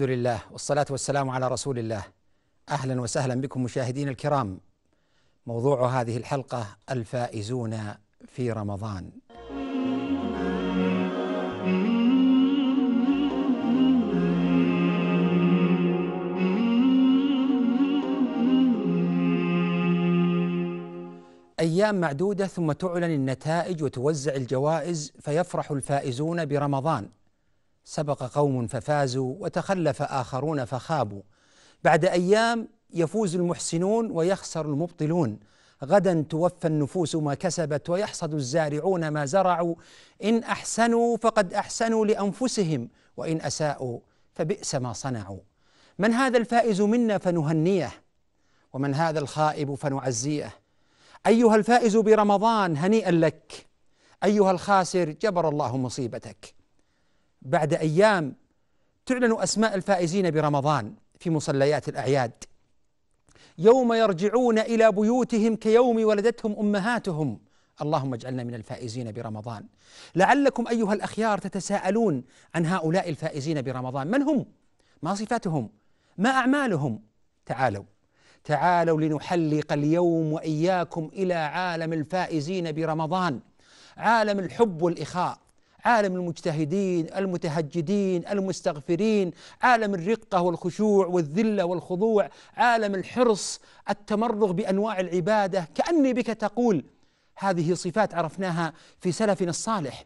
الحمد لله والصلاة والسلام على رسول الله أهلا وسهلا بكم مشاهدينا الكرام موضوع هذه الحلقة الفائزون في رمضان أيام معدودة ثم تعلن النتائج وتوزع الجوائز فيفرح الفائزون برمضان سبق قوم ففازوا وتخلف اخرون فخابوا بعد ايام يفوز المحسنون ويخسر المبطلون غدا توفى النفوس ما كسبت ويحصد الزارعون ما زرعوا ان احسنوا فقد احسنوا لانفسهم وان اساءوا فبئس ما صنعوا من هذا الفائز منا فنهنيه ومن هذا الخائب فنعزيه ايها الفائز برمضان هنيئا لك ايها الخاسر جبر الله مصيبتك بعد أيام تعلن أسماء الفائزين برمضان في مصليات الأعياد يوم يرجعون إلى بيوتهم كيوم ولدتهم أمهاتهم اللهم اجعلنا من الفائزين برمضان لعلكم أيها الأخيار تتساءلون عن هؤلاء الفائزين برمضان من هم؟ ما صفاتهم؟ ما أعمالهم؟ تعالوا تعالوا لنحلق اليوم وإياكم إلى عالم الفائزين برمضان عالم الحب والإخاء عالم المجتهدين المتهجدين المستغفرين عالم الرقة والخشوع والذلة والخضوع عالم الحرص التمرغ بأنواع العبادة كأني بك تقول هذه صفات عرفناها في سلفنا الصالح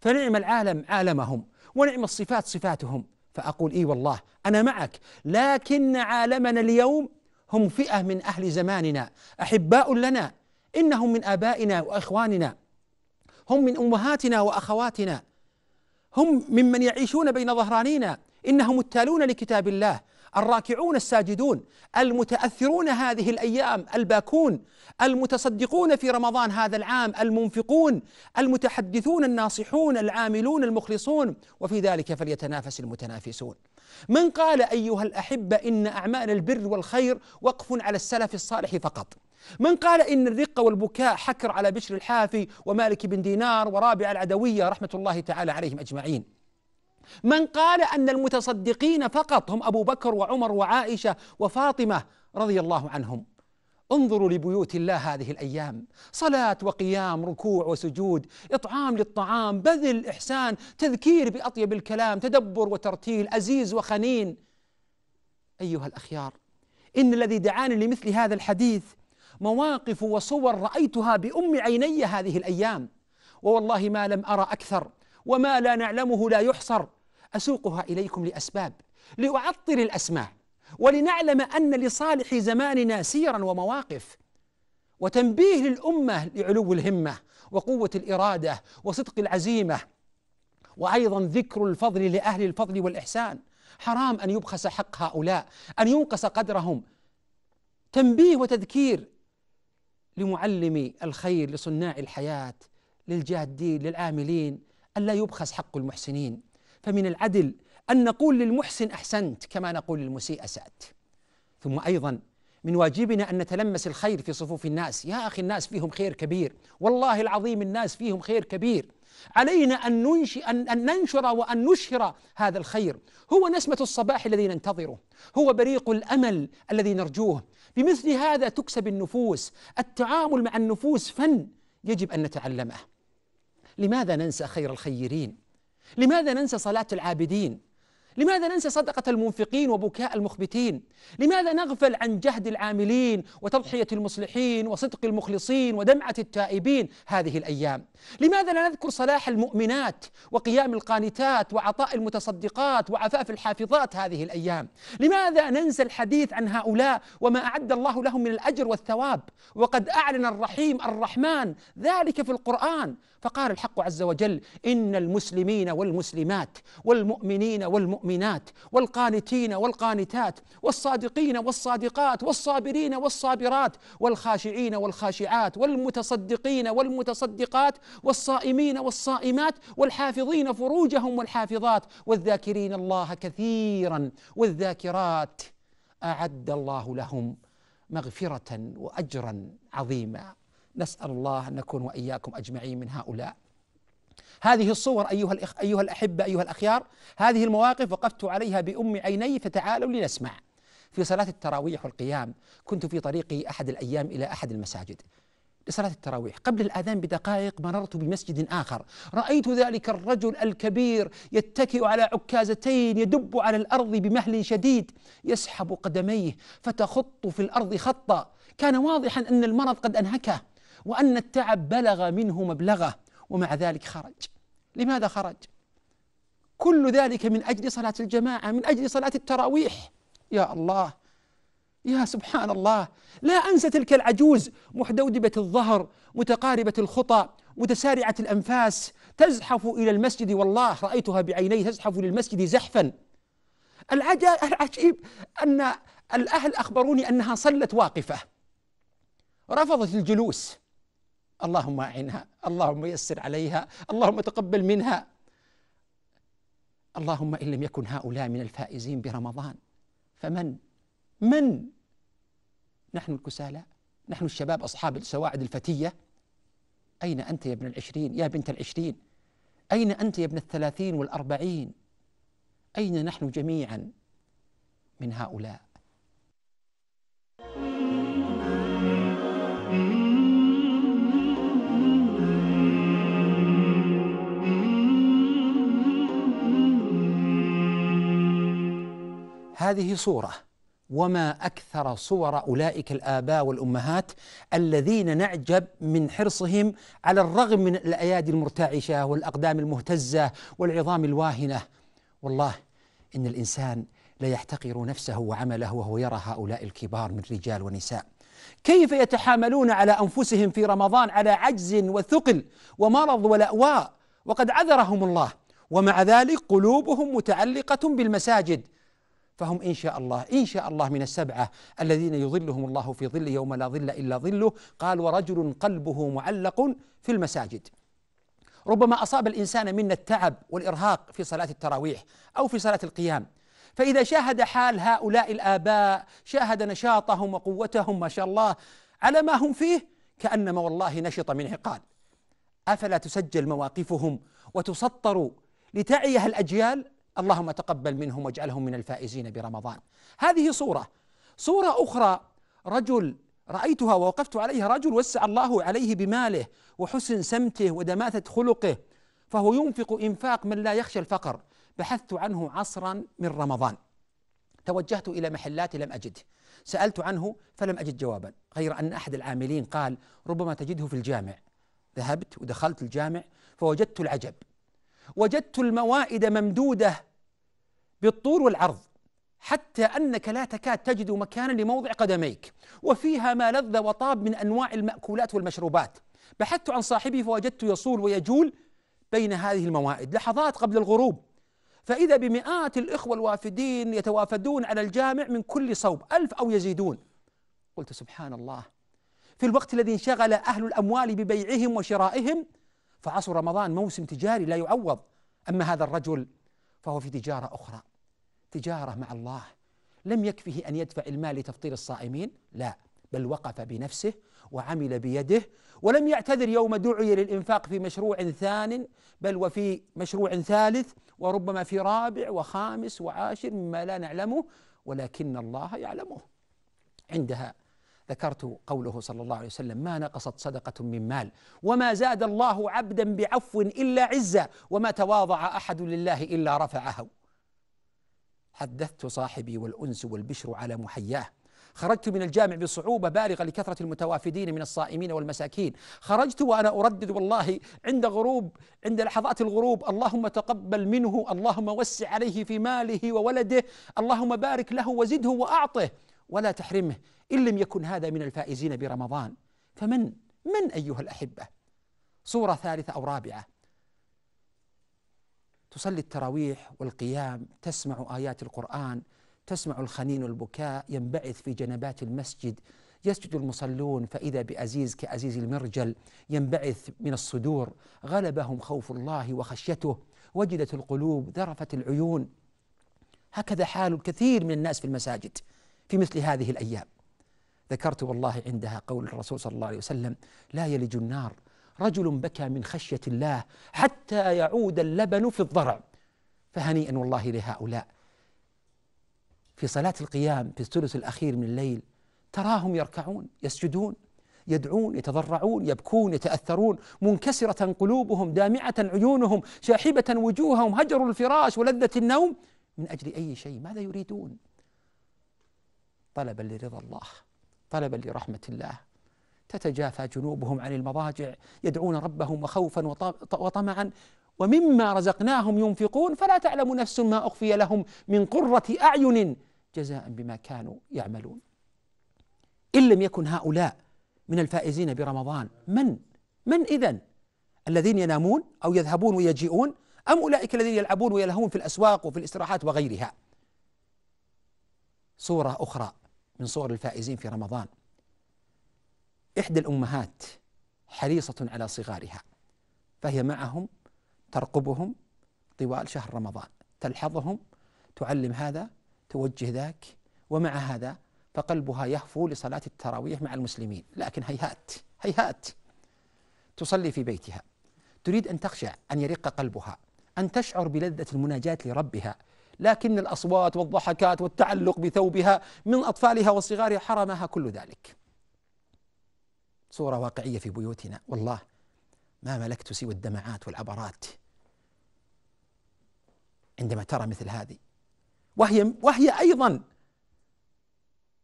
فنعم العالم عالمهم ونعم الصفات صفاتهم فأقول إي والله أنا معك لكن عالمنا اليوم هم فئة من أهل زماننا أحباء لنا إنهم من آبائنا وإخواننا هم من امهاتنا واخواتنا هم ممن يعيشون بين ظهرانينا انهم التالون لكتاب الله الراكعون الساجدون المتاثرون هذه الايام الباكون المتصدقون في رمضان هذا العام المنفقون المتحدثون الناصحون العاملون المخلصون وفي ذلك فليتنافس المتنافسون من قال ايها الاحبه ان اعمال البر والخير وقف على السلف الصالح فقط من قال إن الرقة والبكاء حكر على بشر الحافي ومالك بن دينار ورابع العدوية رحمة الله تعالى عليهم أجمعين من قال أن المتصدقين فقط هم أبو بكر وعمر وعائشة وفاطمة رضي الله عنهم انظروا لبيوت الله هذه الايام صلاه وقيام ركوع وسجود اطعام للطعام بذل احسان تذكير باطيب الكلام تدبر وترتيل ازيز وخنين ايها الاخيار ان الذي دعاني لمثل هذا الحديث مواقف وصور رأيتها بأم عيني هذه الأيام ووالله ما لم أرى أكثر وما لا نعلمه لا يحصر أسوقها إليكم لأسباب لأعطر الأسماء ولنعلم أن لصالح زماننا سيرا ومواقف وتنبيه للأمة لعلو الهمة وقوة الإرادة وصدق العزيمة وأيضا ذكر الفضل لأهل الفضل والإحسان حرام أن يبخس حق هؤلاء أن ينقص قدرهم تنبيه وتذكير لمعلمي الخير لصناع الحياة للجادين للعاملين ألا يبخس حق المحسنين فمن العدل أن نقول للمحسن أحسنت كما نقول للمسيء أسأت ثم أيضا من واجبنا أن نتلمس الخير في صفوف الناس يا أخي الناس فيهم خير كبير والله العظيم الناس فيهم خير كبير علينا أن, ننشي أن, أن ننشر وأن نشهر هذا الخير هو نسمة الصباح الذي ننتظره هو بريق الأمل الذي نرجوه بمثل هذا تكسب النفوس التعامل مع النفوس فن يجب أن نتعلمه لماذا ننسى خير الخيرين لماذا ننسى صلاة العابدين لماذا ننسى صدقة المنفقين وبكاء المخبتين؟ لماذا نغفل عن جهد العاملين وتضحية المصلحين وصدق المخلصين ودمعة التائبين هذه الأيام؟ لماذا لا نذكر صلاح المؤمنات وقيام القانتات وعطاء المتصدقات وعفاف الحافظات هذه الأيام؟ لماذا ننسى الحديث عن هؤلاء وما أعد الله لهم من الأجر والثواب؟ وقد أعلن الرحيم الرحمن ذلك في القرآن فقال الحق عز وجل إن المسلمين والمسلمات والمؤمنين والمؤمنين والمؤمنات والقانتين والقانتات والصادقين والصادقات والصابرين والصابرات والخاشعين والخاشعات والمتصدقين والمتصدقات والصائمين والصائمات والحافظين فروجهم والحافظات والذاكرين الله كثيرا والذاكرات اعد الله لهم مغفره واجرا عظيما نسال الله ان نكون واياكم اجمعين من هؤلاء هذه الصور أيها الإخ أيها الأحبة أيها الأخيار هذه المواقف وقفت عليها بأم عيني فتعالوا لنسمع في صلاة التراويح والقيام كنت في طريقي أحد الأيام إلى أحد المساجد لصلاة التراويح قبل الآذان بدقائق مررت بمسجد آخر رأيت ذلك الرجل الكبير يتكئ على عكازتين يدب على الأرض بمهل شديد يسحب قدميه فتخط في الأرض خطا كان واضحا أن المرض قد أنهكه وأن التعب بلغ منه مبلغه ومع ذلك خرج لماذا خرج كل ذلك من أجل صلاة الجماعة من أجل صلاة التراويح يا الله يا سبحان الله لا أنسى تلك العجوز محدودبة الظهر متقاربة الخطى متسارعة الأنفاس تزحف إلى المسجد والله رأيتها بعيني تزحف للمسجد زحفا العجيب أن الأهل أخبروني أنها صلت واقفة رفضت الجلوس اللهم أعنها اللهم يسر عليها اللهم تقبل منها اللهم إن لم يكن هؤلاء من الفائزين برمضان فمن من نحن الكسالى نحن الشباب أصحاب السواعد الفتية أين أنت يا ابن العشرين يا بنت العشرين أين أنت يا ابن الثلاثين والأربعين أين نحن جميعا من هؤلاء هذه صورة وما أكثر صور أولئك الآباء والأمهات الذين نعجب من حرصهم على الرغم من الأيادي المرتعشة والأقدام المهتزة والعظام الواهنة والله إن الإنسان ليحتقر نفسه وعمله وهو يرى هؤلاء الكبار من رجال ونساء كيف يتحاملون على أنفسهم في رمضان على عجز وثقل ومرض ولأواء وقد عذرهم الله ومع ذلك قلوبهم متعلقة بالمساجد فهم إن شاء الله إن شاء الله من السبعة الذين يظلهم الله في ظله يوم لا ظل إلا ظله قال ورجل قلبه معلق في المساجد ربما أصاب الإنسان منا التعب والإرهاق في صلاة التراويح أو في صلاة القيام فإذا شاهد حال هؤلاء الآباء شاهد نشاطهم وقوتهم ما شاء الله على ما هم فيه كأنما والله نشط من عقال أفلا تسجل مواقفهم وتسطر لتعيها الأجيال اللهم تقبل منهم واجعلهم من الفائزين برمضان هذه صورة صورة أخرى رجل رأيتها ووقفت عليها رجل وسع الله عليه بماله وحسن سمته ودماثة خلقه فهو ينفق إنفاق من لا يخشى الفقر بحثت عنه عصرا من رمضان توجهت إلى محلات لم أجده سألت عنه فلم أجد جوابا غير أن أحد العاملين قال ربما تجده في الجامع ذهبت ودخلت الجامع فوجدت العجب وجدت الموائد ممدودة بالطول والعرض حتى انك لا تكاد تجد مكانا لموضع قدميك وفيها ما لذ وطاب من انواع الماكولات والمشروبات بحثت عن صاحبه فوجدته يصول ويجول بين هذه الموائد لحظات قبل الغروب فاذا بمئات الاخوه الوافدين يتوافدون على الجامع من كل صوب الف او يزيدون قلت سبحان الله في الوقت الذي انشغل اهل الاموال ببيعهم وشرائهم فعصر رمضان موسم تجاري لا يعوض أما هذا الرجل فهو في تجارة أخرى تجارة مع الله لم يكفه أن يدفع المال لتفطير الصائمين لا بل وقف بنفسه وعمل بيده ولم يعتذر يوم دعي للإنفاق في مشروع ثان بل وفي مشروع ثالث وربما في رابع وخامس وعاشر مما لا نعلمه ولكن الله يعلمه عندها ذكرت قوله صلى الله عليه وسلم ما نقصت صدقة من مال وما زاد الله عبدا بعفو إلا عزة وما تواضع أحد لله إلا رفعه حدثت صاحبي والأنس والبشر على محياه خرجت من الجامع بصعوبة بالغة لكثرة المتوافدين من الصائمين والمساكين خرجت وأنا أردد والله عند غروب عند لحظات الغروب اللهم تقبل منه اللهم وسع عليه في ماله وولده اللهم بارك له وزده وأعطه ولا تحرمه إن لم يكن هذا من الفائزين برمضان فمن من أيها الأحبة صورة ثالثة أو رابعة تصلي التراويح والقيام تسمع آيات القرآن تسمع الخنين والبكاء ينبعث في جنبات المسجد يسجد المصلون فإذا بأزيز كأزيز المرجل ينبعث من الصدور غلبهم خوف الله وخشيته وجدت القلوب ذرفت العيون هكذا حال الكثير من الناس في المساجد في مثل هذه الأيام ذكرت والله عندها قول الرسول صلى الله عليه وسلم لا يلج النار رجل بكى من خشية الله حتى يعود اللبن في الضرع فهنيئا والله لهؤلاء في صلاة القيام في الثلث الأخير من الليل تراهم يركعون يسجدون يدعون يتضرعون يبكون يتأثرون منكسرة قلوبهم دامعة عيونهم شاحبة وجوههم هجروا الفراش ولذة النوم من أجل أي شيء ماذا يريدون طلبا لرضا الله طلبا لرحمة الله تتجافى جنوبهم عن المضاجع يدعون ربهم وخوفا وطمعا ومما رزقناهم ينفقون فلا تعلم نفس ما أخفي لهم من قرة أعين جزاء بما كانوا يعملون إن لم يكن هؤلاء من الفائزين برمضان من؟ من إذن؟ الذين ينامون أو يذهبون ويجيئون أم أولئك الذين يلعبون ويلهون في الأسواق وفي الاستراحات وغيرها صورة أخرى من صور الفائزين في رمضان إحدى الأمهات حريصة على صغارها فهي معهم ترقبهم طوال شهر رمضان تلحظهم تعلم هذا توجه ذاك ومع هذا فقلبها يهفو لصلاة التراويح مع المسلمين لكن هيهات هيهات تصلي في بيتها تريد أن تخشع أن يرق قلبها أن تشعر بلذة المناجاة لربها لكن الأصوات والضحكات والتعلق بثوبها من أطفالها وصغارها حرمها كل ذلك صورة واقعية في بيوتنا والله ما ملكت سوى الدمعات والعبرات عندما ترى مثل هذه وهي وهي أيضا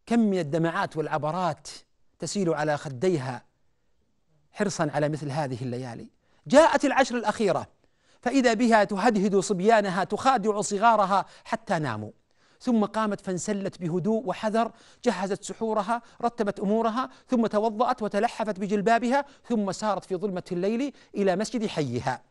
كم من الدمعات والعبرات تسيل على خديها حرصا على مثل هذه الليالي جاءت العشر الأخيرة فإذا بها تهدهد صبيانها تخادع صغارها حتى ناموا ثم قامت فانسلت بهدوء وحذر جهزت سحورها رتبت امورها ثم توضات وتلحفت بجلبابها ثم سارت في ظلمه الليل الى مسجد حيها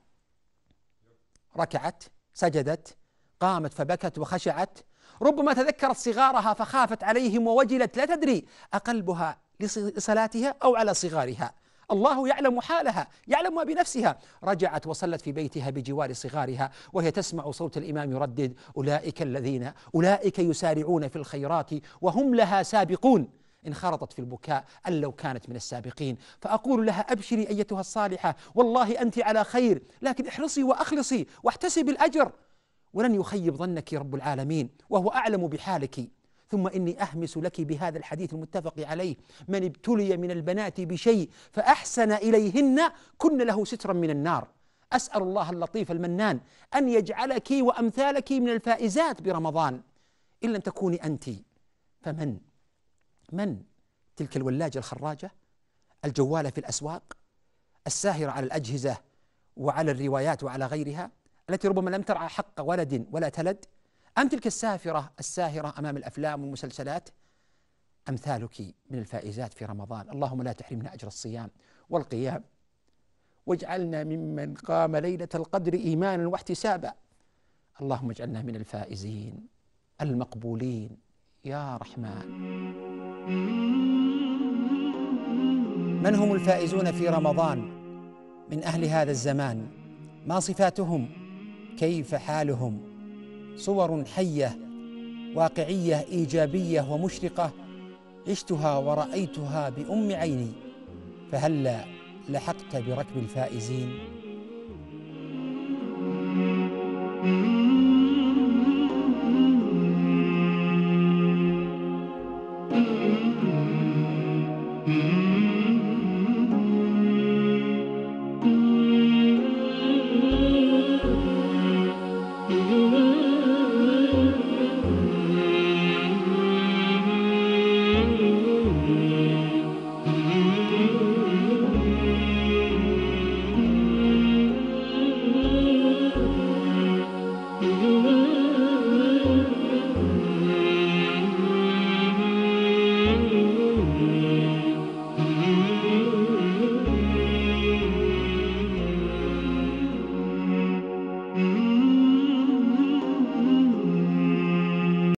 ركعت سجدت قامت فبكت وخشعت ربما تذكرت صغارها فخافت عليهم ووجلت لا تدري اقلبها لصلاتها او على صغارها الله يعلم حالها يعلم ما بنفسها رجعت وصلت في بيتها بجوار صغارها وهي تسمع صوت الإمام يردد أولئك الذين أولئك يسارعون في الخيرات وهم لها سابقون انخرطت في البكاء أن لو كانت من السابقين فأقول لها أبشري أيتها الصالحة والله أنت على خير لكن احرصي وأخلصي واحتسبي الأجر ولن يخيب ظنك رب العالمين وهو أعلم بحالك ثم إني أهمس لك بهذا الحديث المتفق عليه من ابتلي من البنات بشيء فأحسن إليهن كن له سترا من النار أسأل الله اللطيف المنان أن يجعلك وأمثالك من الفائزات برمضان إن لم تكوني أنت فمن من تلك الولاجة الخراجة الجوالة في الأسواق الساهرة على الأجهزة وعلى الروايات وعلى غيرها التي ربما لم ترعى حق ولد ولا تلد أم تلك السافرة الساهرة أمام الأفلام والمسلسلات أمثالك من الفائزات في رمضان اللهم لا تحرمنا أجر الصيام والقيام واجعلنا ممن قام ليلة القدر إيمانا واحتسابا اللهم اجعلنا من الفائزين المقبولين يا رحمن من هم الفائزون في رمضان من أهل هذا الزمان ما صفاتهم كيف حالهم صور حيه واقعيه ايجابيه ومشرقه عشتها ورايتها بام عيني فهلا لحقت بركب الفائزين thank you